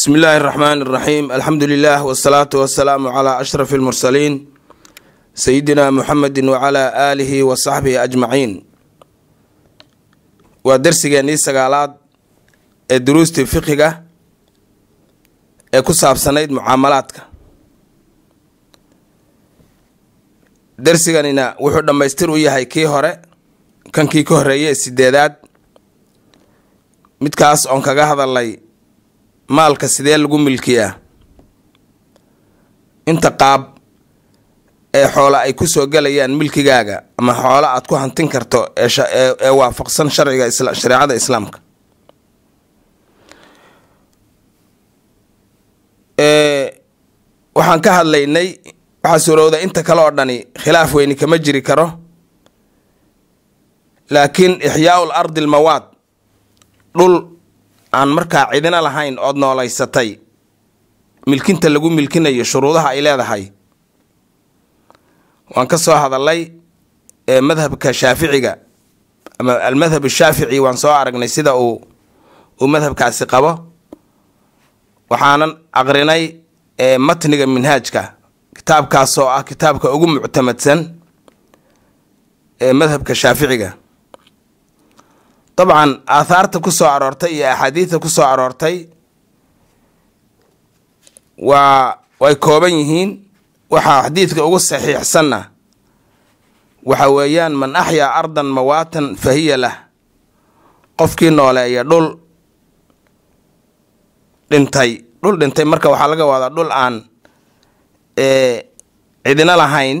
bismi illaahi araxmaan araxiim alxamdu lilah wasalaatu wasalaamu calaa ashraf almursaliin sayidina muxamedin wacalaa aalihi wa saxbihi ajmaciin waa darsigeennii sagaalaad ee duruustii fiqiga ee ku saabsanayd mucaamalaadka darsiganina wuxuu dhammaystir u yahay kii hore kankii ka horreeyey sideedaad midkaas oon kaga hadallay maalka sidee lagu milkiyaa inta qaab ee xoolo ay ku soo galayaan milkigaaga ama xoolo aad ku hantin karto ee waafaqsan sharciga shareecada islaamka waxaan ka hadlaynay waxaa suurowda inta kale oo dhani khilaaf weyni kama jiri karo laakiin ixyaau l ardi almawaad dhul aan markaa cidina lahayn ood noolaysatay milkinta lagu milkinayo shuruudaha ay leedahay waan ka soo hadalay madhabka shaaficiga ama almadhab shaafici waan soo aragnay sida uu uu madhabkaasi qabo waxaanan aqrinay matniga minhaajka kitaabkaasoo ah kitaabka ugu muctamadsan ee madhabka shaaficiga dabcan aathaarta ku soo aroortay iyo axaadiidta ku soo aroortay waa way kooban yihiin waxaa xadiidka ugu saxiixsanna waxa weeyaan man axyaa ardan mawaatan fa hiya lah qofkii nooleeya dhul dhintay dhul dhintay marka waxaa laga wadaa dhul aan cidina lahayn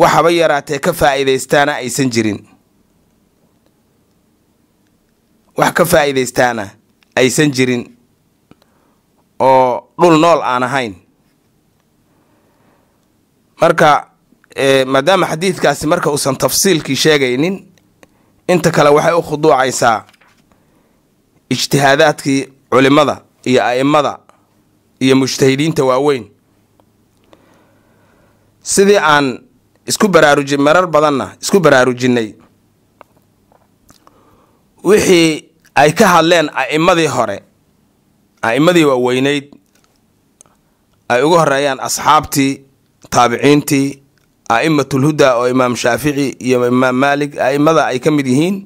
waxaba yaraatee ka faa'iidaystaana aysan jirin wax ka faa'iidaystaana aysan jirin oo dhul nool aan ahayn marka eh, maadaama xadiidkaasi marka uusan tafsiilkii sheegaynin inta kale waxay u khuduucaysaa ijtihaadaadkii culimmada iyo a'immada iyo mujtahidiinta waaweyn sidii aan isku baraarujin marar badanna isku baraarujinay wixii ay ka hadleen a'immadii hore a'immadii waaweyneyd ay uga horeeyaan asxaabtii taabiciintii a'immatul oo imaam shaafici iyo imaam maalik a'immada ay ka mid yihiin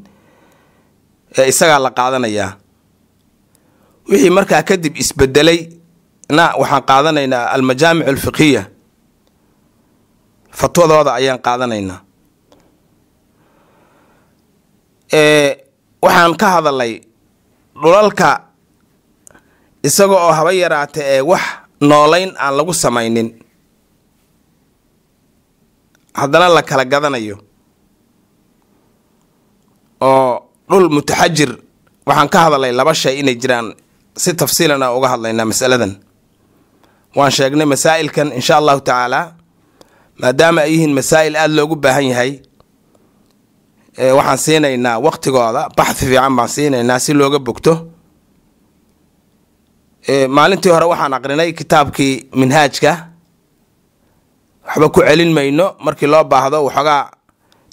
ee isagaa la qaadanayaa wixii markaa kadib isbedelay na waxaan qaadanaynaa almajaamic alfiqhiya fatwadooda ayaan qaadanaynaa waxaan ka hadalay dhulalka isaga oo haba yaraata ee wax noolayn aan lagu samaynin haddana la kala gadanayo oo dhul mutaxajir waxaan ka hadalay laba shay inay jiraan si tafsiilana uga hadlaynaa masaladan waan sheegnay masaa'ilkan insha allahu tacaala maadaama ay yihiin masaa'il aada loogu baahan yahay Eh, waxaan siinaynaa waktigooda baxthi fiican baan siinaynaa si looga bogto eh, maalintii hore waxaan aqrinay kitaabkii minhaajka waxba ku celin mayno markii loo baahdo waxoogaa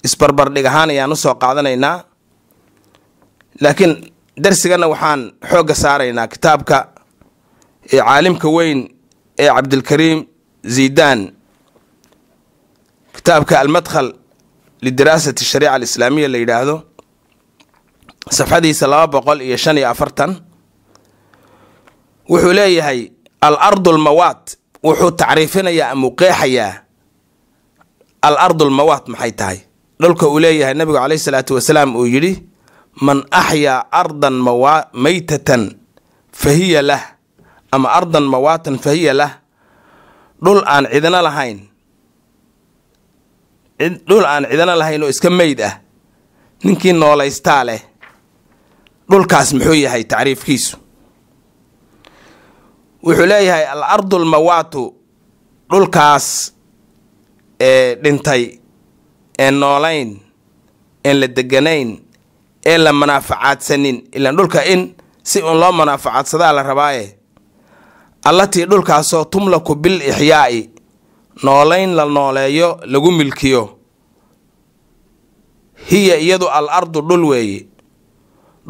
isbarbardhig ahaan ayaan usoo qaadanaynaa laakiin darsigana waxaan xoogga saaraynaa kitaabka caalimka weyn ee cabdilkariim zidan kitaabka almadkhal lidiraasati shariica alislaamiya la yidhaahdo safxadiisa laba boqol iyo shan iyo afartan wuxuu leeyahay al ardu almawaat wuxuu tacriifinayaa amuu qeexayaa al ardu almawaat maxay tahay dhulka uu leeyahay nabigu caleyhi salaatu wasalaam uu yidhi man axyaa ardan maytatan fa hiya lah ama ardan mawaatan fahiya lah dhul aan cidina lahayn dhul aan cidana lahayn oo iska meyd ah ninkii noolaystaa leh dhulkaas muxuu yahay tacriifkiisu wuxuu leeyahay al ardu almawaatu dhulkaas ee dhintay ee noolayn een la deganayn een la manaafacaadsanin ilaan dhulka in si uun loo manaafacaadsadaa la rabaaye allatii dhulkaasoo tumlaku bil ixyaa'i noolayn la nooleeyo lagu milkiyo hiya iyadu al ardu dhul weeye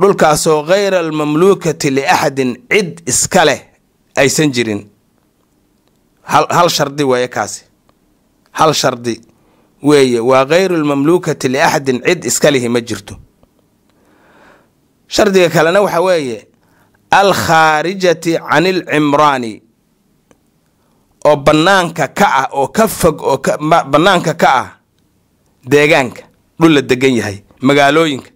dhulkaasoo khayra almamluukati liaxadin cid iska leh aysan jirin hal shardi weeye kaasi hal shardi weeye waa khayru lmamluukati liaxadin cid iska lihi ma jirto shardiga kalena waxa weeye alkhaarijati can ilcimraani oo bannaanka ka ah oo ka fog oo bannaanka ka ah deegaanka dhul la degan yahay magaalooyinka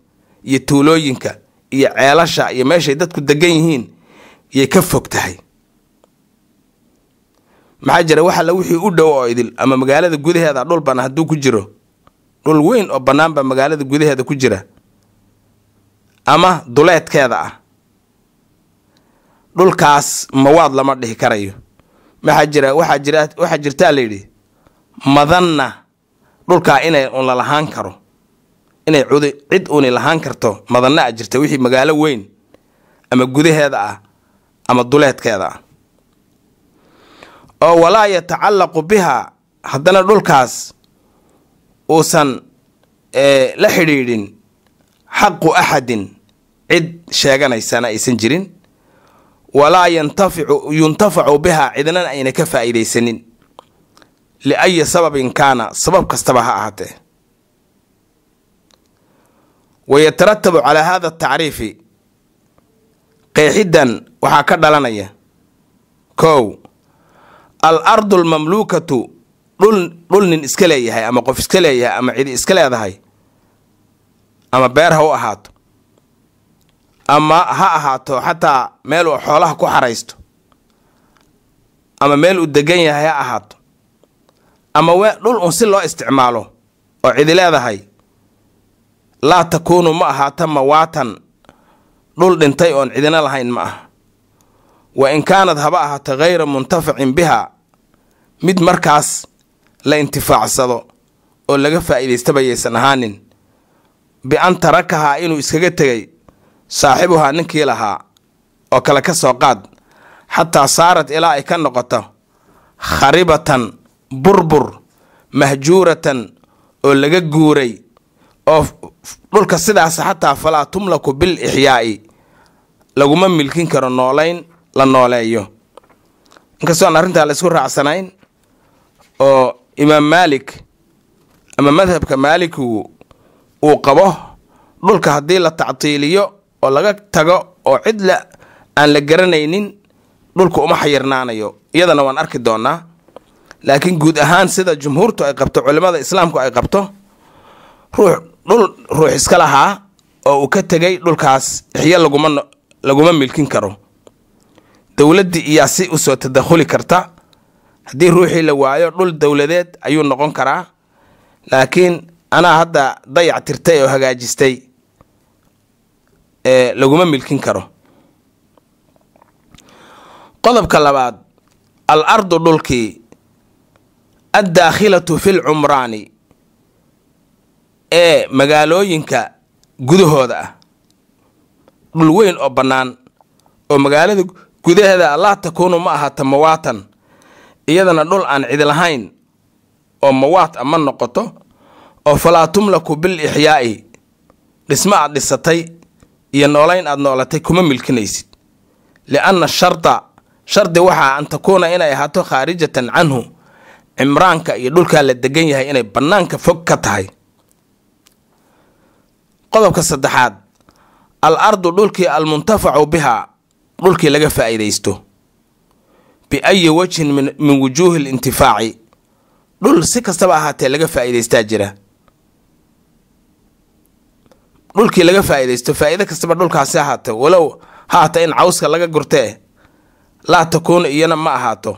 iyo tuulooyinka iyo ceelasha iyo meeshay dadku degan yihiin yay ka fog tahay maxaa jira wax alle wixii u dhow oo idil ama magaalada gudaheeda dhul bana hadduu ku jiro dhul weyn oo bannaanba magaalada gudaheeda ku jira ama duleedkeeda ah dhulkaas mawaad lama dhihi karayo maxaa jira waxaa jira waxaa jirtaa la yidhi madanna dhulkaa inay un lalahaan karo inay cid uuni lahaan karto madanna a jirta wixii magaalo weyn ama gudaheeda ah ama duleedkeeda ah oo walaa yatacallaqu bihaa haddana dhulkaas uusan la xidhiidhin xaqu axadin cid sheeganaysana aysan jirin walaa yantaficu yuntafacu bihaa cidnan ayna ka faa'iidaysanin liayi sababin kaana sabab kastaba ha ahaatee wayataratabu calaa hada tacriifi qeexidan waxaa ka dhalanaya kow al ardu almamluukatu dhul dhul nin iska leeyahay ama qof iska leeyahay ama cidi iska leedahay ama beer ha u ahaato ama ha ahaato xataa meel uu xoolaha ku xaraysto ama meel uu degan yahay ha ahaato ama dhul un si loo isticmaalo oo cidi leedahay laa takuunu ma ahaata mawaatan dhul dhintay oon cidina lahayn ma ah wa in kaanad haba ahaata khayra muntafacin biha mid markaas la intifaacsado oo laga faa'iidaystaba yaysan ahaanin bi-an tarakahaa inuu iskaga tegay saaxibuhaa ninkii lahaa oo kale ka soo qaad xataa saarad ilaa ay ka noqoto kharibatan burbur mahjuuratan oo laga guuray oo dhulka sidaas xataa falaa tumlaku bil ixyaa'i laguma milkin karo noolayn la nooleeyo inkastoo aan arrintaa la isku raacsanayn oo imaam maalik ama madhabka maalikigu uu qabo dhulka haddii la tactiiliyo oo laga tago oo cidla aan la garanaynin dhulka uma xayirnaanayo iyadana waan arki doonnaa laakiin guud ahaan sida jumhuurtu ay qabto culimmada islaamku ay qabto ruux dhul ruux iska lahaa oo uu ka tegay dhulkaas ixyo laguma laguma milkin karo dowladdii iyaa si usoo tadakhuli karta haddii ruuxii la waayo dhul dowladeed ayuu noqon karaa laakiin anaa hadda dayac tirtay oo hagaajistay ee laguma milkin karo qodobka labaad al ardu dhulkii addaakhilatu adaakhilatu filcumraani ee magaalooyinka gudahooda ah dhul weyn oo bannaan oo magaalada gudaheeda laa takuunu ma ahaato mawaatan iyadana dhul aan cid lahayn oo mawaat a ma noqoto oo falaa tumlaku bil ixyaa'i dhismo aad dhisatay iyo noolayn aad noolatay kuma milkinaysid lianna sharta shardi waxaa an takuuna inay ahaato khaarijatan canhu cimraanka iyo dhulkaa la degan yahay inay bannaanka fog ka tahay qodobka saddexaad al ardu dhulkii almuntafacu biha dhulkii laga faa'iidaysto biayi wajhin min wujuuhi lintifaaci dhul si kastaba ahaatee laga faa'iidaystaa jira dhulkii laga faa'iidaysto faa'iido kastaba dhulkaasi ahaato walow haata in cawska laga gurtee laa takuun iyana ma ahaato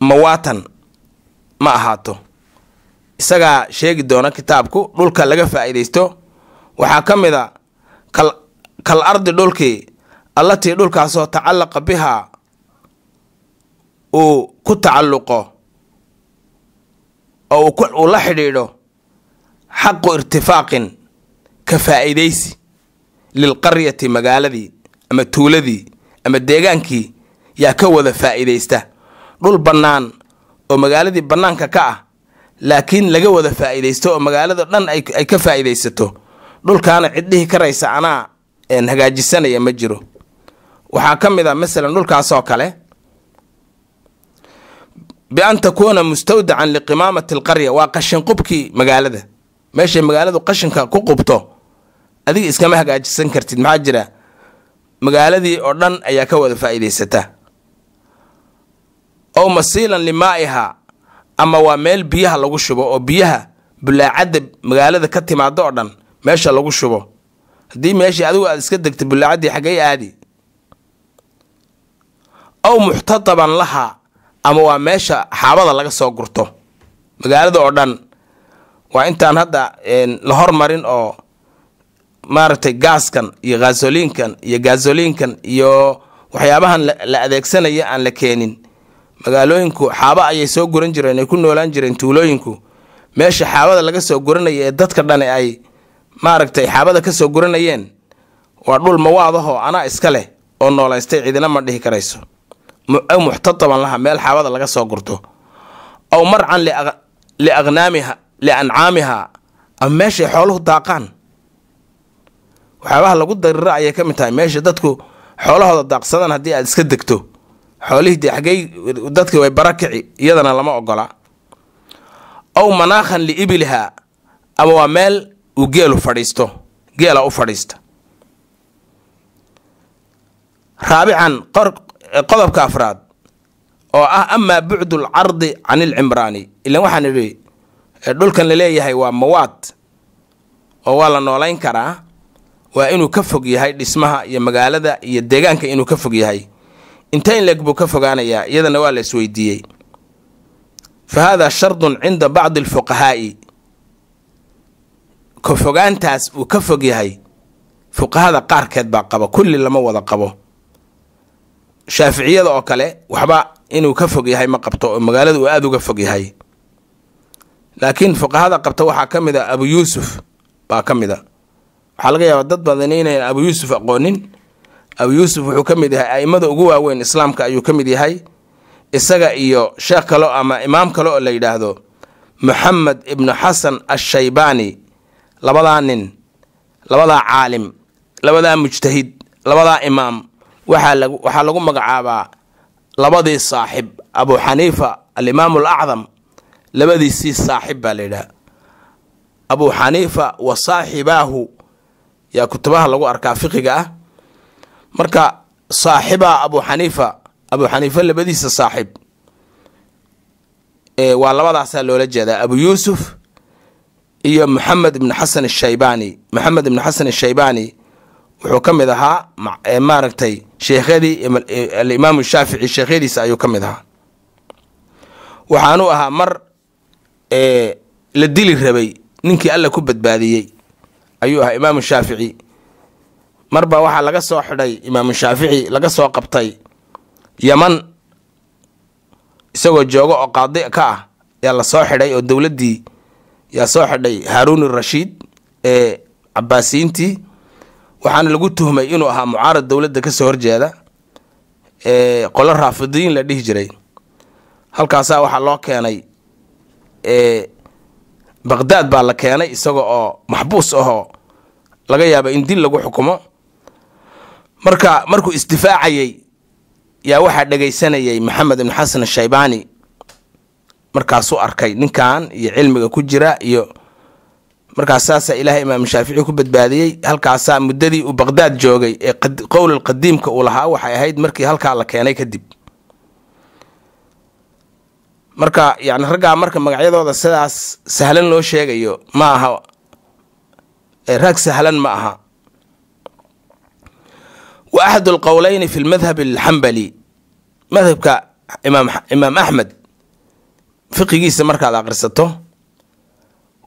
mawaatan ma ahaato isagaa sheegi doona kitaabku dhulka laga faa'iidaysto waxaa ka mid a kal kal ardi dhulkii allatii dhulkaasoo tacallaqa bihaa uu ku tacalluqo oo uu la xidhiidho xaqu irtifaaqin ka faa'iidaysi lilqaryati magaaladii ama tuuladii ama deegaankii yaa ka wada faa'iidaysta dhul bannaan oo magaaladii bannaanka ka ah laakiin laga wada faa'iidaysto oo magaalada dhan ay ka faa'iidaysato dhulkaana ciddhihii karaysa anaa hagaajisanaya ma jiro waxaa ka mid a masalan dhulkaasoo kale bian takuuna mustawdacan liqimaamati alqarya waa qashinqubkii magaalada meeshay magaaladu qashinka ku qubto adiga iskama hagaajisan kartid maxaa jira magaaladii oo dhan ayaa ka wada faa'iidaysata ow masiilan limaa'iha ama waa meel biyaha lagu shubo oo biyaha bulaacadda magaalada ka timaado oo dhan meesha lagu shubo haddii meeshii adigu aada iska degtay bullaacaddii xaggay aadi ow muxtadaban lahaa ama waa meesha xaabada laga soo gurto magaalada oo dhan waa intaan hadda la hormarin oo maaragtay gaaskan iyo gaasoliinkan iyo gaasoliinkan iyo waxyaabahan la adeegsanaya aan la keenin magaalooyinku xaabo ayay soo guran jireen ay ku noolaan jireen tuulooyinku meesha xaabada laga soo guranaya ee dadka dhani ay maaragtay xaabada ka soo guranayeen waa dhul mawaadaho anaa iska leh oo noolaystay cidina ma dhihi karayso muxtataban laha meel xaabada laga soo gurto aw marcan lianaamiha liancaamihaa ama meeshay xooluhu daaqaan waxyaabaha lagu dariro ayay ka mid tahay meesha dadku xoolahooda daaqsadaan haddii aad iska degto xoolihii dee xaggey dadkii way barakici iyadana lama ogola ow manaakhan liibilihaa ama waa meel uu geelu fadhiisto geela u fadhiista raabican qodobka afraad oo ah amaa bucdu alcardi can ilcimraani ilan waxaan idhi dhulkan laleeyahay waa mawaad oo waa la noolayn karaa waa inuu ka fog yahay dhismaha iyo magaalada iyo deegaanka inuu ka fog yahay inta in leeg buu ka fogaanayaa iyadana waa la isweydiiyey fa haadaa shardun cinda bacdi alfuqahaa'i ka fogaantaas uu ka fog yahay fuqahada qaarkeed baa qabo kulli lama wada qabo shaaficiyada oo kale waxba inuu ka fog yahay ma qabto oo magaalada uu aada uga fog yahay laakiin fuqahada qabta waxaa ka mid a abu yuusuf baa ka mid a waxaa laga yaabaa dad badan inayna abu yuusuf aqoonin abu yuusuf wuxuu ka mid yahay a'immada ugu waaweyn islaamka ayuu ka mid yahay isaga iyo sheekh kale ama imaam kale oo la yidhaahdo moxamed ibnu xasan ashaybaani labadaa nin labadaa caalim labadaa mujtahid labadaa imaam waxaa lagu magacaabaa labadii saaxib abu xaniifa alimaamu alacdam labadiisii saaxib baa la yidhaha abu xaniifa wa saaxibaahu yaa kutubaha lagu arkaa fiqiga ah marka saaxibaa abu xaniifa abu xaniifa labadiisa saaxib waa labadaasaa loola jeedaa abu yuusuf iyo maxamed ibn xasan shaybani maxamed ibn xasan shaybani wuxuu ka mid ahaa maaragtay sheekhyadii alimaamu shaafici sheekhyadiisa ayuu ka mid ahaa waxaanuu ahaa mar la dili rabay ninkii alla ku badbaadiyey ayuu ahaa imaamu shaafici marba waxaa laga soo xidhay imaamu shaafici laga soo qabtay yaman isagoo jooga oo qaadi ka ah yaa la soo xidhay oo dowladdii yaa soo xidhay haaruun rashiid ee cabaasiyiintii waxaana lagu tuhmay inuu ahaa mucaarad dowladda kasoo horjeeda ee qolo raafidiin la dhihi jiray halkaasaa waxaa loo keenay ee baqdaad baa la keenay isaga oo maxbuus ahoo laga yaabay in dil lagu xukumo marka markuu isdifaacayay yaa waxaa dhagaysanayay maxamed ibn xasan shaybaani markaasuu arkay ninkan iyo cilmiga ku jira iyo markaas saasaa ilaahay imaam shaafici ku badbaadiyey halkaasaa muddadii uu baqdaad joogay ee qowlal qadiimka uu lahaa waxay ahayd markii halkaa la keenay kadib marka yani raggaa marka magacyadooda sidaas sahlan loo sheegayo ma aha eh, raag sahlan ma aha wa axadu fi lmadhab alxambali madhabka imaam axmed fiqigiisa markaad akhrisato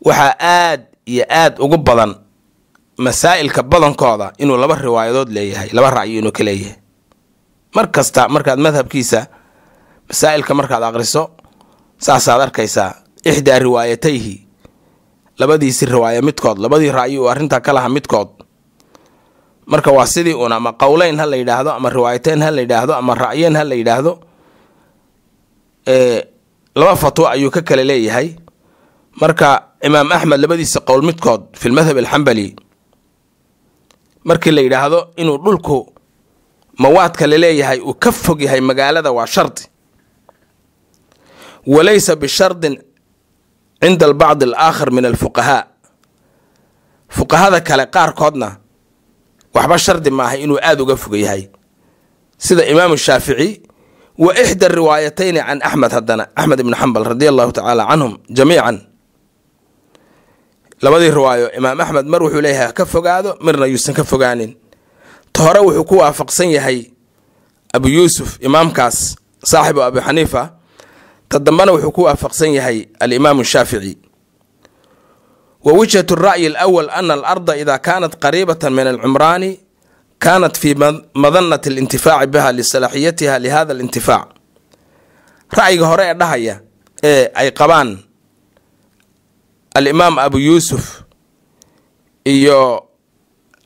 waxaa aad iyo aad ugu badan masaa'ilka badankooda inuu laba riwaayadood leeyahay laba ra'yi inuu ka leeyahay mar kasta markaad madhabkiisa masaa'ilka markaad akhriso saasaad arkaysaa ixdaa riwaayatayhi labadiisi riwaaya midkood labadii ra'yi uu arrintaa ka laha midkood marka waa sidii uun ama qowleyn ha la yidhaahdo ama riwaayateyn ha la yidhaahdo ama ra'yeyn ha la yidhaahdo laba fatwa ayuu ka kale leeyahay marka imaam axmed labadiisa qowl midkood fi lmadhab alxambali markii la yidhaahdo inuu dhulku mawaadka laleeyahay uu ka fog yahay magaalada waa shardi walaysa bishardin cinda albacdi alaakhar min alfuqahaa fuqahada kale qaarkoodna waxba shardi maaha inuu aada uga fog yahay sida imaamu shaafici wa ixda riwaayatayni can axmed haddana axmed ibnu xambal radia allahu tacaala canhum jamiican labadii riwaayo imaam axmed mar wuxuu leeyahay ka fogaado mirna yuusan ka fogaanin ta hore wuxuu ku waafaqsan yahay abu yuusuf imaamkaas saaxibu abi xaniifa ta wuxuu ku waafaqsan yahay alimaamu shaafici wa ووجهة الرأي الأول أن الأرض إذا كانت قريبة من العمران كانت في مظنة الانتفاع بها لصلاحيتها لهذا الانتفاع رأيga hore ee dhahaya ee ay qabaan alimaam abu yuusuf iyo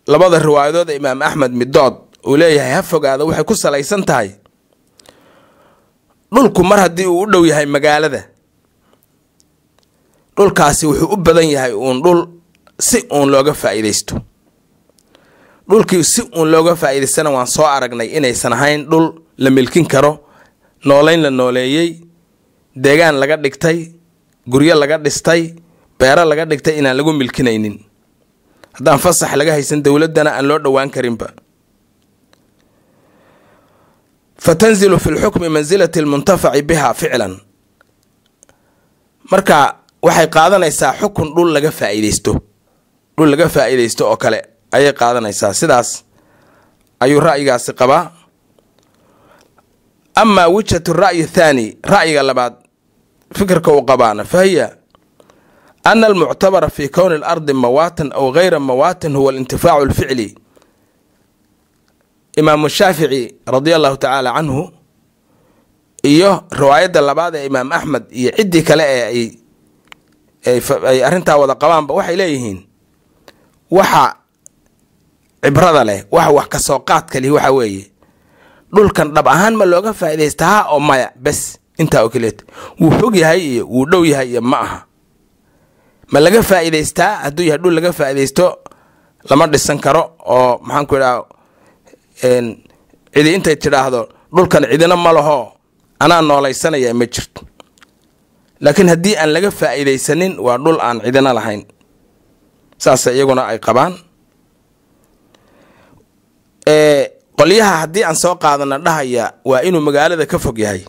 labada riwaayadooda imaam axmed midood uu leeyahay ha fogaada waxay ku salaysan tahay dhulku mar haddii uu u dhow yahay magaalada dhulkaasi wuxuu u badan yahay uun dhul si uun looga faa'iidaysto dhulkii si uun looga faa'iidaystana waan soo aragnay inaysan ahayn dhul la milkin karo nooleyn la nooleeyey deegaan laga dhigtay guryo laga dhistay beero laga dhigtay inaan lagu milkinaynin haddaan fasax laga haysan dowladdana aan loo dhowaan karinba fa tanzilu fi lxukmi mansilati lmuntafaci biha ficlan marka waxay qaadanaysaa xukun dhul laga faaiideysto dhul laga faa'iidaysto oo kale ayay qaadanaysaa sidaas ayuu ra'yigaasi qabaa amaa wijhatu ra'yi thaani ra'yiga labaad fikirka uu qabaana fa hiya ana almuctabara fii kowni alardi mawaatan aw gayra mawaatin huwa alintifaacu alficli imaamu shaafici radia allahu tacaala canhu iyo riwaayadda labaad ee imaam axmed iyo ciddii kale ee ay ay arrintaa wada qabaanba waxay leeyihiin waxa cibrada leh waxa wax kasoo qaadka lihi waxa weeye dhulkan dhab ahaan ma looga faa'iidaysta ha oo maya bes intaa oo kaleeta wuu fog yahay iyo wuu dhow yahay iyo ma aha ma laga faa'iidaystaa hadduu yahay dhul laga faa'iidaysto lama dhisan karo oo maxaanku ku idhaha cidi intay tidhaahdo dhulkan cidina ma laho anaa noolaysanaya ma jirto laakiin haddii aan laga faa'iidaysanin waa dhul aan cidina lahayn saase iyaguna ay qabaan qolyaha haddii aan soo qaadana dhahaya waa inuu magaalada ka fog yahay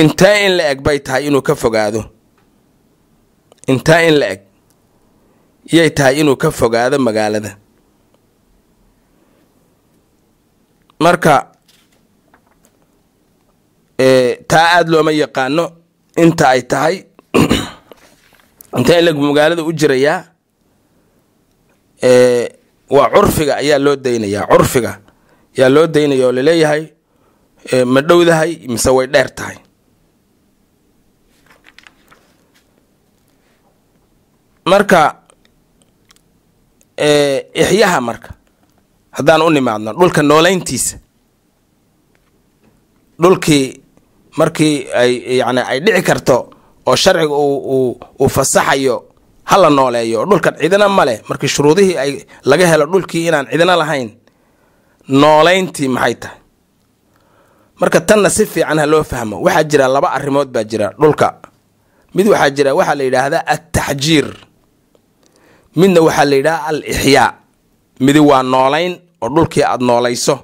intaa in la eg bay tahay inuu ka fogaado intaa in la eg yay tahay inuu ka fogaado magaalada marka taa aada looma yaqaano inta ay tahay inta ilag magaalada u jirayaa waa curfiga ayaa loo daynayaa curfiga ayaa loo daynaya oo laleeyahay ma dhowdahay mise way dheer tahay marka ixyaha marka haddaan u nimaadno dhulka noolayntiisa dhulkii markii ay yani ay dhici karto oo sharciga uu fasaxayo ha la nooleeyo dhulkan cidina leh markii shuruudihii ay laga helo dhulkii inaan cidina lahayn nooleyntii maxay tahay marka tanna si fiican ha loo fahmo waxaa jira laba arrimood baa jira dhulka mid waxaa jira waxaa la yidhaahdaa altaxjiir midna waxaa la yidhaha al ixyaa midi waa noolayn oo dhulkii aada noolayso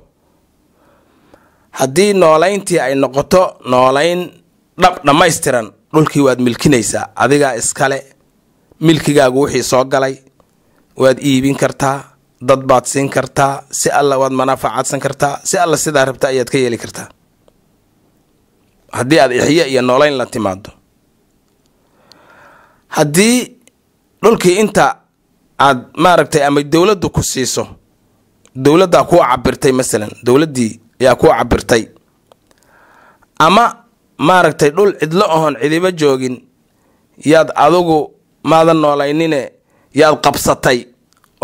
haddii noolayntii ay noqoto noolayn dhab dhammaystiran dhulkii waad milkinaysaa adigaa iskale milkigaagu wixii soo galay waad iibin kartaa dad baad siin kartaa si alla waad manaafacaadsan kartaa si alla sidaa rabta ayaad ka yeeli kartaa haddii aad ixyo iyo noolayn la timaado haddii dhulkii inta aad maaragtay ama dowladdu ku siiso dowladdaa kuu cabirtay masalan dowladdii yaa ku cabirtay ama maaragtay dhul cidlo ahon cidiba joogin yaad adugu maadan noolaynine yaad qabsatay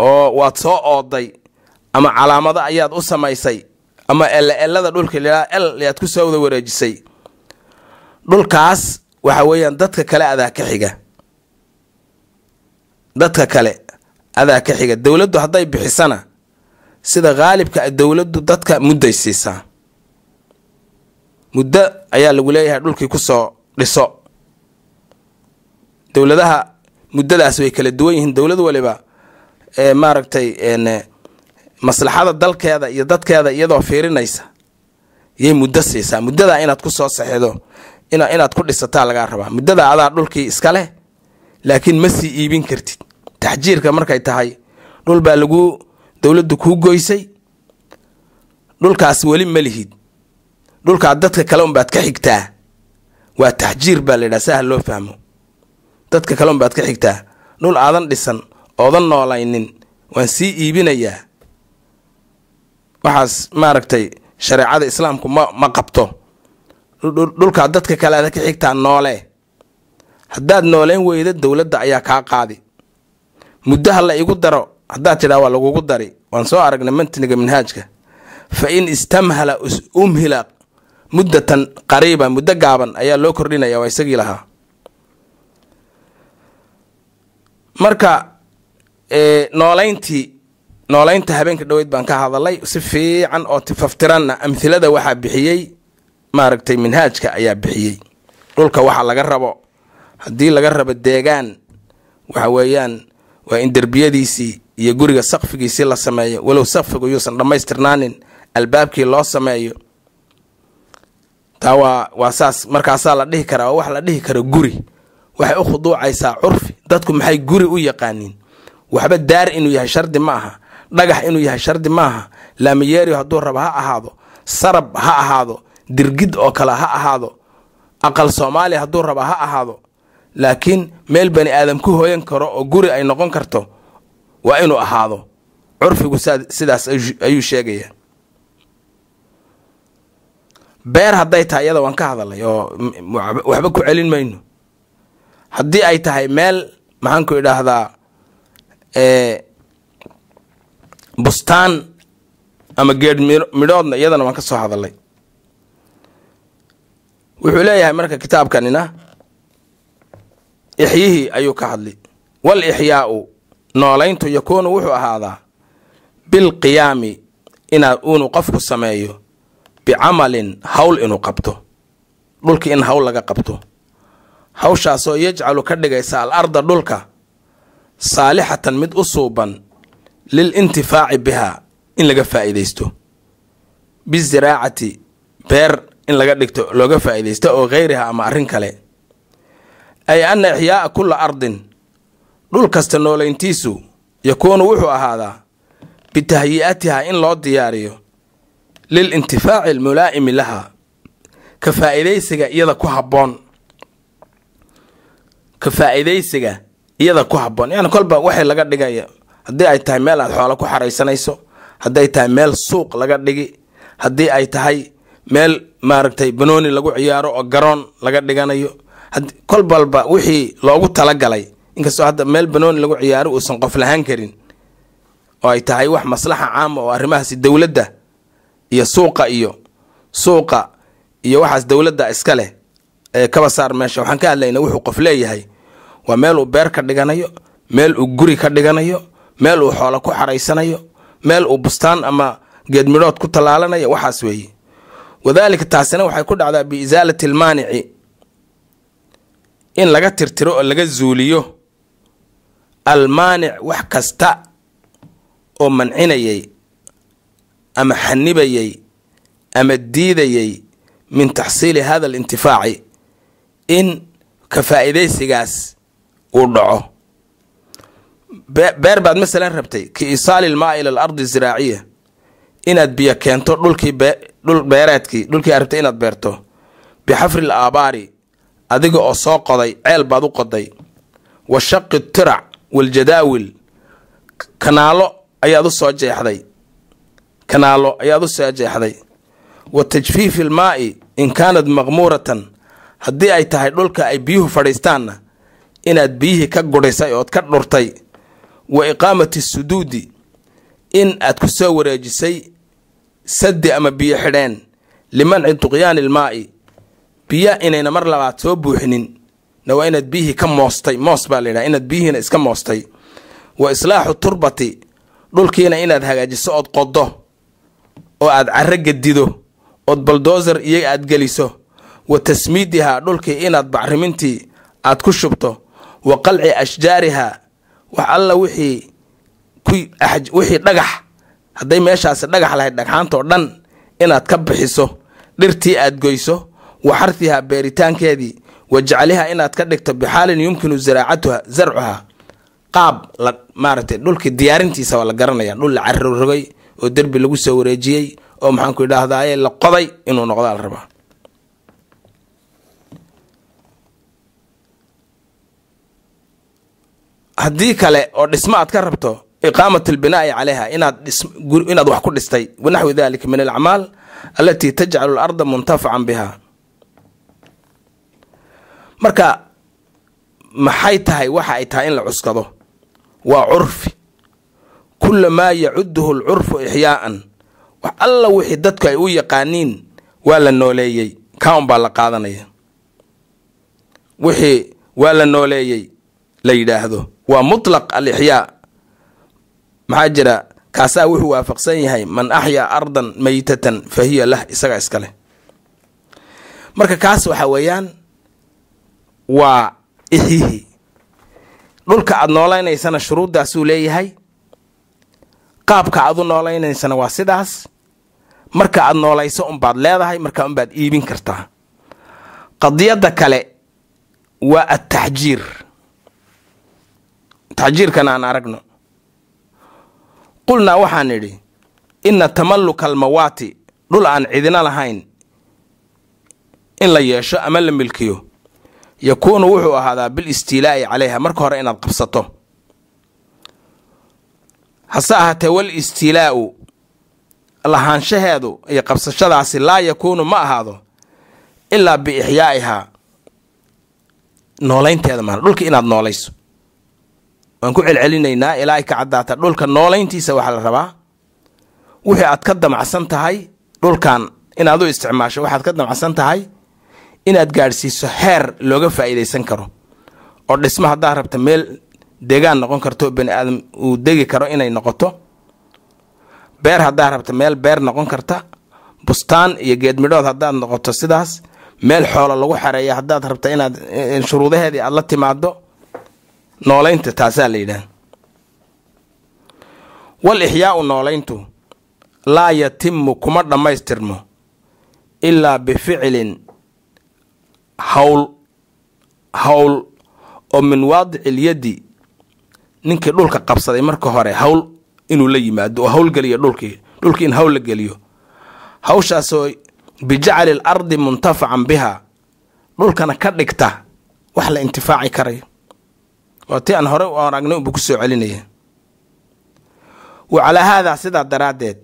oo waad soo ooday ama calaamado ayaad u samaysay ama eleelada dhulka laa el yaad ku soo wada wareejisay dhulkaas waxa weeyaan dadka kale adaa ka xiga dadka kale adaa ka xiga dowladdu hadday bixisana sida qaalibka dowladdu dadka mudday siisaa muddo ayaa lagu leeyahay dhulkii kusoo dhiso dowladaha muddadaas way kala duwan yihiin dowlad waliba maaragtay maslaxada dalkeeda iyo dadkeeda iyadoo fiirinaysa yay muddo siisaa muddadaa inaad ku soo saxido inaad ku dhisataa lagaa rabaa muddadaa adaa dhulkii iska leh laakiin ma sii iibin kartid taxjiirka markay tahay dhul baa lagu dowladdu kuu goysay dhulkaas weli ma lihid dhulkaa dadka kale unbaad ka xigtaa waa taxjiir baa laydhaha si ah loo fahmo dadka kale unbaad ka xigtaa dhul aadan dhisan oodan noolaynin waan sii iibinayaa waxaas maaragtay shareecada islaamku ma ma qabto dhulkaa dadka kale aad ka xigtaa noole haddaad nooleen weyda dowladda ayaa kaa qaadi muddo ha la igu daro haddaad tidhaa waa lagugu dari waan soo aragnay matniga manhaajka fa in istamhala umhila muddatan qariiba muddo gaaban ayaa loo kordhinaya waa isagii lahaa marka nooleyntii nooleynta habeenka dhaweyd baan ka hadalay si fiican oo tifaftiranna amhilada waxaa bixiyey maaragtay manhaajka ayaa bixiyey dhulka waxa laga rabo haddii laga rabo deegaan waxa weeyaan waa in derbiyadiisii iyo guriga sakfigiisii la sameeyo walow sakfigu yuusan dhammaystirnaanin albaabkii loo sameeyo taa waa waa saas markaasaa la dhihi karaa oo wax la dhihi karo guri waxay u khuduucaysaa curfi dadku maxay guri u yaqaaniin waxba daar inuu yahay shardi ma aha dhagax inuu yahay shardi ma aha laamiyeeriyo hadduu raba ha ahaado sarab ha ahaado dirgid oo kale ha ahaado aqal soomaaliya hadduu raba ha ahaado laakiin meel bani aadam ku hooyan karo oo guri ay noqon karto waa inuu ahaado curfigu sidaas ayuu sheegaya beer hadday tahay iyada waan ka hadalay oo waxba ku celin mayno haddii ay tahay meel maxaanku idhaahdaa bustaan ama geed midhoodna iyadana waan ka soo hadalay wuxuu leeyahay marka kitaabkanina ixyihii ayuu ka hadli wal ixyaau noolayntu yakuunu wuxuu ahaadaa bilqiyaami inaad uunu qofku sameeyo bicamalin hawl inuu qabto dhulki in hawl laga qabto hawshaasoo yajcalu ka dhigaysa al arda dhulka saalixatan mid u suuban lil intifaaci bihaa in laga faa'iidaysto bisiraacati beer in laga dhigto looga faa'iidaysto oo khayriha ama arrin kale ay ana ixyaa'a kulla ardin dhul kasta noolayntiisu yakuunu wuxuu ahaadaa bitahyi'atihaa in loo diyaariyo lil intifaaci almulaa'imi laha ka faa'iidaysiga iyada ku habboon ka faa'iidaysiga iyada ku habboon yani kolba waxay laga dhigaya haddii ay tahay meel aad xoolo ku xaraysanayso hadday tahay meel suuq laga dhigi haddii ay tahay meel maaragtay banooni lagu ciyaaro oo garoon laga dhiganayo kol balba wixii loogu talagalay inkastoo hadda meel banooni lagu ciyaaro uusan qof lahaan karin oo ay tahay wax maslaxa caama oo arrimahaasi dowladda iyo suuqa iyo suuqa iyo waxaas dowladda iska leh ee kaba saar meesha waxaan ka hadlaynaa wuxuu qof leeyahay waa meel uu beer ka dhiganayo meel uu guri ka dhiganayo meel uu xoolo ku xaraysanayo meel uu bustaan ama geedmidhood ku tallaalanayo waxaas weeye wadaalika taasina waxay ku dhacdaa biisaalati almaanici in laga tirtiro oo laga zuuliyo almaanic wax kasta oo mancinayay ama xanibayay ama diidayay min taxsiili hada alintifaaci in ka faa'iidaysigaas uu dhaco beer baad masalan rabtay ka isaali ilmaa ila al ardi ziraaciya inaad biyo keento dhulkii dhul beereedkii dhulkii aad rabtay inaad beerto bixafri al aabaari adiga oo soo qoday ceel baad u qoday wa shaqi tirac waaljadaawil kanaalo ayaad u soo jeexday kanaalo ayaad u soo jeexday wa tajfiifi ilmaa'i in kaanad maqmuuratan haddii ay tahay dhulka ay biyuhu fadhiistaanna inaad biyihii ka gudhisay ood ka dhurtay wa iqaamati suduudi in aad ku soo wareejisay saddi ama biyo xidheen limanci duqyaani lmaa'i biya inayna mar labaad soo buuxinin na waa inaad biyihii ka moostay moos baa layidhaha inaad biyihiina iska moostay wa islaaxu turbati dhulkiina inaad hagaajiso ood qodo oo aad carro gedido ood baldozer iyaga aad geliso wa tasmiidihaa dhulkii inaad bacrimintii aad ku shubto wa qalci ashjaariha wax alla wixii wixii dhagax hadday meeshaasi dhagax lahayd dhagxaantoo dhan inaad ka bixiso dhirtii aad goyso wa beeritaankeedii wa jeclihaa inaad ka dhigto bixaalin yumkinu zaraacatuha zarcuhaa qaab la maaragtay dhulka diyaarintiisa la garanaya dhul la carirogay oo derbi lagu soo wareejiyey oo maxaanku idhaahdaye la qoday inuu noqdaa la rabaa haddii kale oo dhismo aad ka rabto iqaamat albinaai caleyha inaad wax ku dhistay wanaxwi dalika min alacmaal alatii tajcalu alarda muntafacan biha marka maxay tahay waxa ay tahay in la cuskado waa curfi kula maa yacuduhu lcurfu ixyaa'an wax alla wixii dadku ay u yaqaaniin waa la nooleeyey kaun baa la qaadanaya wixii waa la nooleeyey la yidhaahdo waa mutlaq alixyaa maxaa jira kaasaa wuxuu waafaqsan yahay man axyaa ardan meytatan fa hiya lah isaga leh marka kaas waxaa weeyaan waa ixiihi dhulka aada noolaynaysana shuruuddaasuu leeyahay qaabka aad u noolaynaysana waa sidaas marka aada noolayso unbaad leedahay marka unbaad iibin kartaa qadiyadda kale waa attaxjiir taxjiirkana aan aragno qulnaa waxaan idhi ina tamalluka almawaati dhul aan cidino lahayn in la yeesho ama la milkiyo yakuunu wuxuu ahaadaa bil istiilaa'i calayha marka hore inaad qabsato hase ahaatee wal istiilaa'u lahaanshaheedu iyo qabsashadaasi laa yakuunu ma ahaado ilaa biixyaaiha noolaynteeda maa dhulka inaad noolayso waan ku celcelinaynaa ilaa ay ka caddaata dhulka noolayntiisa waxaa la rabaa wixii aad ka damacsan tahay dhulkan inaad u isticmaasho waxaad ka damacsan tahay inaad gaadhsiiso heer looga faa'iidaysan karo oo dhismo haddaad rabta meel degaan noqon karto bani aadam uu degi karo inay noqoto beer haddaad rabta meel beer noqon karta bustaan iyo geedmidhood haddaad noqoto sidaas meel xoolo lagu xareeya haddaad rabta inaad eh, shuruudaheedii aad la timaado noolaynta taasaa la yidhaah wal ixyaau noolayntu laa yatimu kuma dhammaystirmo ilaa bificlin hawl hawl oo min waadici ilyadi ninkii dhulka qabsaday marka hore hawl inuu la yimaado oo hawlgeliyo dhulkii dhulkii in hawl la geliyo hawshaasoo bijacali l ardi muntafacan biha dhulkana ka dhigta wax la intifaaci karayo waa tii aan hore u aragnay unbu ku soo celinaya wa calaa haadaa sidaa daraaddeed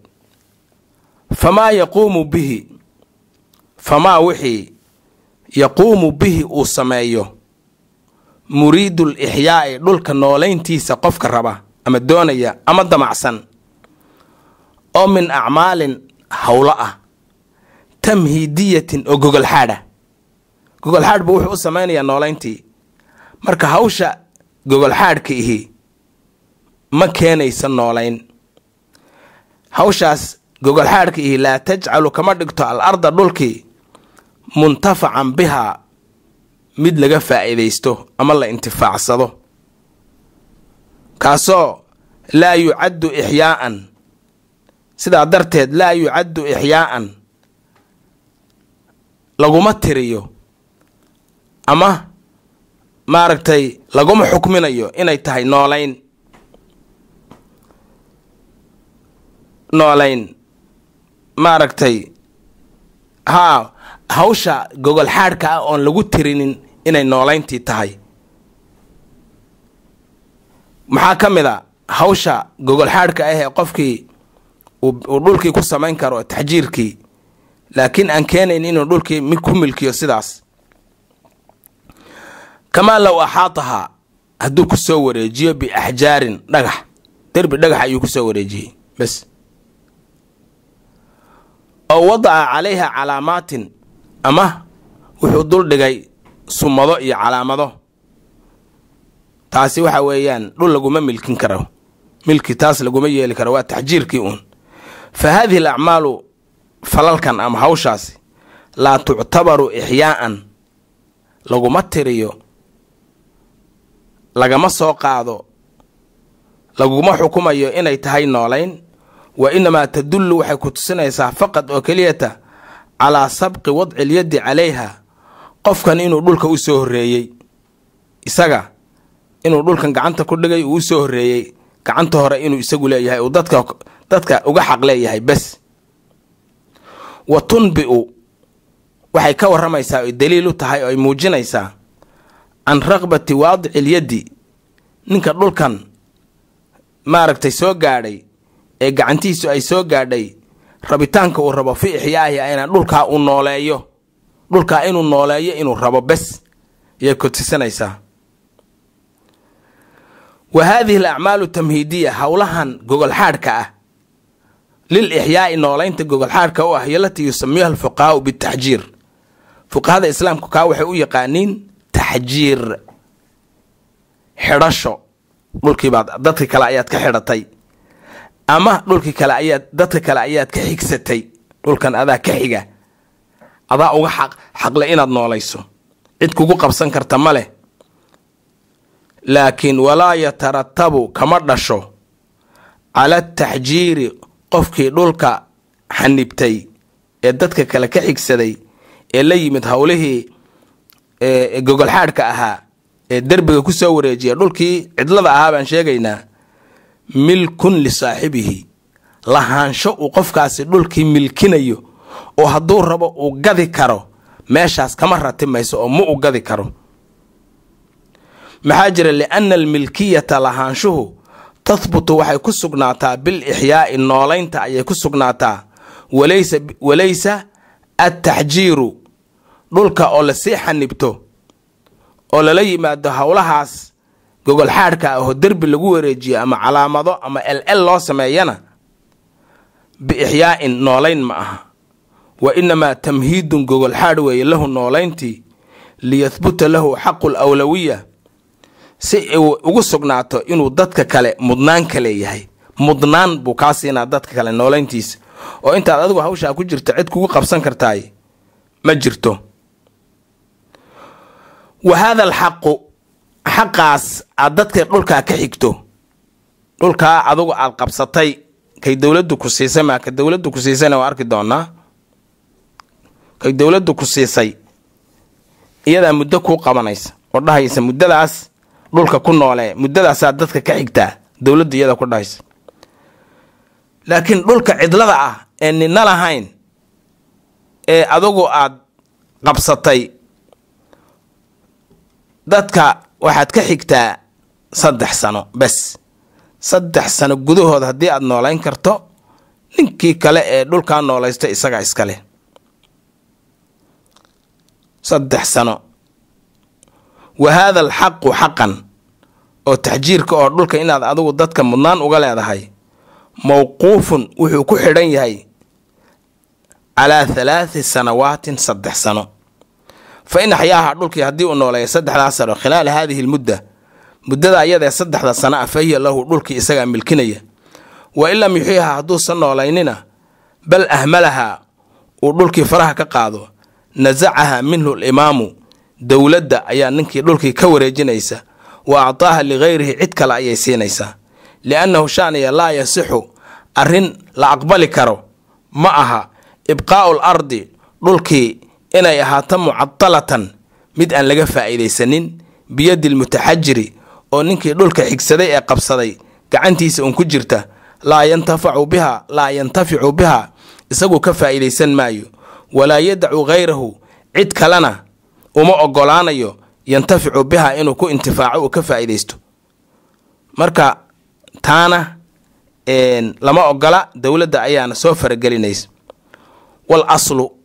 famaa yaquumu bihi famaa wixii yaquumu bihi uu sameeyo muriidul ixyaa'i dhulka noolayntiisa qofka raba ama doonaya ama damacsan oo min acmaalin howlo ah tamhiidiyatin oo gogolxaadha gogolxaadh buu wuxuu u samaynayaa noolayntii marka hawsha gogolxaadhka ihi ma keenaysa noolayn hawshaas gogolxaadhka ihi laa tajcalu kama dhigto al arda dhulkii muntafacan bihaa mid laga faa'iidaysto ama la intifaacsado kaasoo laa yucaddu ixyaa'an sidaa darteed laa yucaddu ixyaa'an laguma tiriyo ama maaragtay laguma xukminayo inay tahay noolayn noolayn maaragtay haa hawsha gogol xaadhka ah oon lagu tirinin inay noolayntii tahay maxaa ka mid a hawsha gogol xaadhka ah ee qofkii uu dhulkii ku samayn karo taxjiirkii laakiin aan keenayn inuu dhulkii mid ku milkiyo sidaas kamaa low axaatahaa hadduu ku soo wareejiyo biaxjaarin dhagax derbi dhagax ayuu kusoo wareejiyey bes oo wadaca calayha calaamaatin ama wuxuu duldhigay sumado iyo calaamado taasi waxa weeyaan dhul laguma milkin karo milki taas laguma yeeli karo waa taxjiirkii uun fa haadihi alacmaalu falalkan ama hawshaasi laa tuctabaru ixyaa'an laguma tiriyo lagama soo qaado laguma xukumayo inay tahay noolayn wa inamaa tadullu waxay ku tusinaysaa faqad oo keliyata calaa sabqi wadcilyaddi calayha qofkan inuu dhulka u soo horreeyey isaga inuu dhulkan gacanta ku dhigay uu u soo horreeyey gacanta hore inuu isagu leeyahay uu dadka dadka uga xaq leeyahay bes wa tunbi'u waxay ka warramaysaa oy daliil u tahay oo ay muujinaysaa can raqbati waadicilyaddi ninka dhulkan maaragtay soo gaadhay ee gacantiisu ay soo gaadhay rabitaanka uu rabo fi ixyaahi ah inaan dhulkaa u nooleeyo dhulkaa inuu nooleeyo inuu rabo bes ayay kodsisanaysaa wa haadihi alacmaalu tamhiidiya howlahan gogolxaadhka ah lil ixyaai nooleynta gogolxaadhka u ah yolati yusamiyaha alfuqahaau bitaxjiir fuqahada islaamku kaa waxay u yaqaaniin taxjiir xidhasho dhulkiibaad dadki kale ayaad ka xidhatay ama dhulkii kale ayaad dadka kale ayaad ka xigsatay dhulkan adaa ka xiga adaa uga xaq xaqle inaad noolayso cid kugu qabsan karta ma leh laakiin walaa yataratabu kama dhasho cala ataxjiiri qofkii dhulka xanibtay ee dadka kale ka xigsaday ee la yimid howlihii gogolxaadhka ahaa ee derbiga ku soo wareejiya dhulkii cidlada ahaa baan sheegaynaa milkun lisaaxibihi lahaansho uu qofkaasi dhulkii milkinayo oo hadduu rabo uu gadi karo meeshaas kama ratimayso oo ma u gadi karo maxaa jira lianna almilkiyata lahaanshuhu tahbutu waxay ku sugnaataa bil ixyaa'i noolaynta ayay ku sugnaataa walaysa attaxjiiru dhulka oo lasii xanibto oo lala yimaado howlahaas gogol xaadhka ahoo derbi lagu wareejiyo ama calaamado ama el el loo sameeyana biixyaa'in noolayn ma aha wa inamaa tamhiidun gogol xaadh weeye lahu noolayntii liyahbuta lahu xaqul awlawiya si uu ugu sugnaato inuu dadka kale mudnaanka leeyahay mudnaan buu kaa siinaa dadka kale noolayntiisa oo intaad adigu hawshaa ku jirta cid kugu qabsan kartaay ma jirto wa haada alxaqu xaqaas aad dadka dhulkaa ka xigto dhulkaa adugu aad qabsatay kay dowladdu ku siisay maa ka dowladdu ku siisayna waa arki doonaa kay dowladdu ku siisay iyadaa muddo kuu qabanaysa oo dhahaysa muddadaas dhulka ku noolee muddadaasaad dadka ka xigtaa dowladdu iyada ku dhahaysa laakiin dhulka cidlada ah ee nina lahayn ee adugu aad qabsatay dadka waxaad ka xigtaa saddex sano bes saddex sano gudahood haddii aad noolayn karto ninkii kale ee dhulkaa noolaysta isagaa iskaleh saddex sano wa haada alxaqu xaqan oo taxjiirka oo dhulka inaad adigu dadka mudnaan uga leedahay mowquufun wuxuu ku xidhan yahay calaa halaadi sanawaatin saddex sano fain axyaaha dhulkii haddii uu nooleeya saddexdaa sano khilaala haadihi lmudda muddada ayada ee saddexda sano a ah fahiya lahu dhulkii isagaa milkinaya wa in lam yuxiiha hadduusan noolaynina bal ahmalahaa uu dhulkii faraha ka qaado nasacaha minhu alimaamu dowladda ayaa ninkii dhulkii ka wareejinaysa wa actaaha ligayrihi cid kale ayay siinaysaa liannahu shaaniya laa yasixu arrin la aqbali karo ma aha ibqaa'u al ardi dhulkii inay ahaato mucadalatan mid aan laga faa'iidaysanin biyadi lmutaxajiri oo ninkii dhulka xigsaday ee qabsaday gacantiisa un ku jirta laa yantafacu biha laa yantaficu biha isagu ka faa'iidaysan maayo walaa yadacu khayrahu cid kalena uma ogolaanayo yantaficu biha inuu ku intifaaco uu ka faa'iidaysto marka taana lama ogola dowladda ayaana soo faragelinaysa wal aslu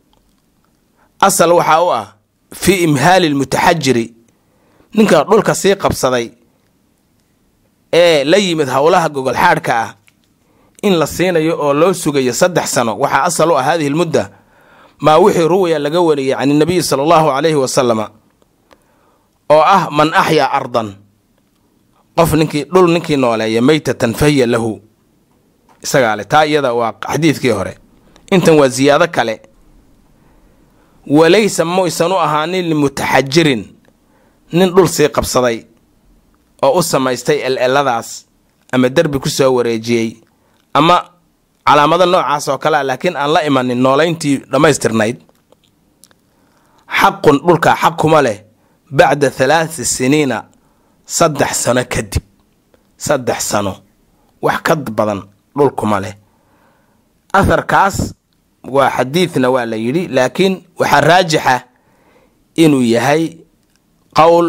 asal waxaa u ah fii imhaali lmutaxajiri ninka dhulka sii qabsaday ee la yimid howlaha gogolxaadhka ah in la siinayo oo loo sugayo saddex sano waxaa asal u ah hadihi lmudda maa wixii ruwiya laga wariyey can inabiyi sala allahu calayhi wasalama oo ah man axyaa ardan qof ninkii dhul ninkii nooleeya meytatan fahiya lahu isagaale taa iyada waa xadiidkii hore intan waa ziyaado kale walaysa muysan u ahaanin limutaxajirin nin dhul sii qabsaday oo u samaystay el ama derbi ku soo wareejiyey ama calaamado noocaas oo kale ah laakiin aan la imanin noolayntii dhammaystirnayd xaqun dhulkaa xaq kuma leh bacda halaati siniina saddex sano kadib saddex sano wax ka badan dhulkuma leh aharkaas waa xadiidna waa la yidhi laakiin waxaa raajixa inuu yahay qowl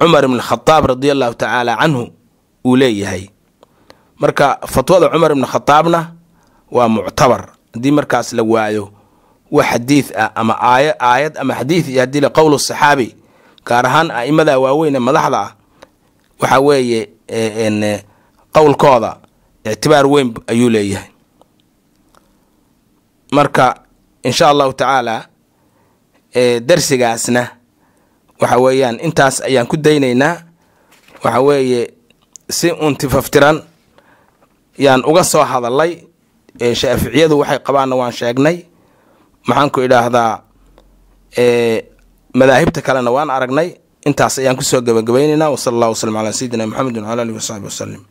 cumar ibn khadaab radi allahu tacaala canhu uu leeyahay marka fatwada cumar ibn khadaabna waa muctabar haddii markaas la waayo wax xadiid ah ama aay aayad ama xadiid iyo haddii la qowl saxaabi gaar ahaan a'imada waaweyn ee madaxda ah waxa weeye qowlkooda ictibaar weyn ayuu leeyahay marka insha allahu tacaala darsigaasna waxa weeyaan intaas ayaan ku daynaynaa waxa weeye si untifaftiran yaan uga soo hadalay shaaficiyadu waxay qabaanna waan sheegnay maxaanku idhaahdaa madaahibta kalena waan aragnay intaas ayaan kusoo gabagabaynaynaa wasala allahu waslm calaa sayidina maxamedin wcala alihi wasaxbi wasalim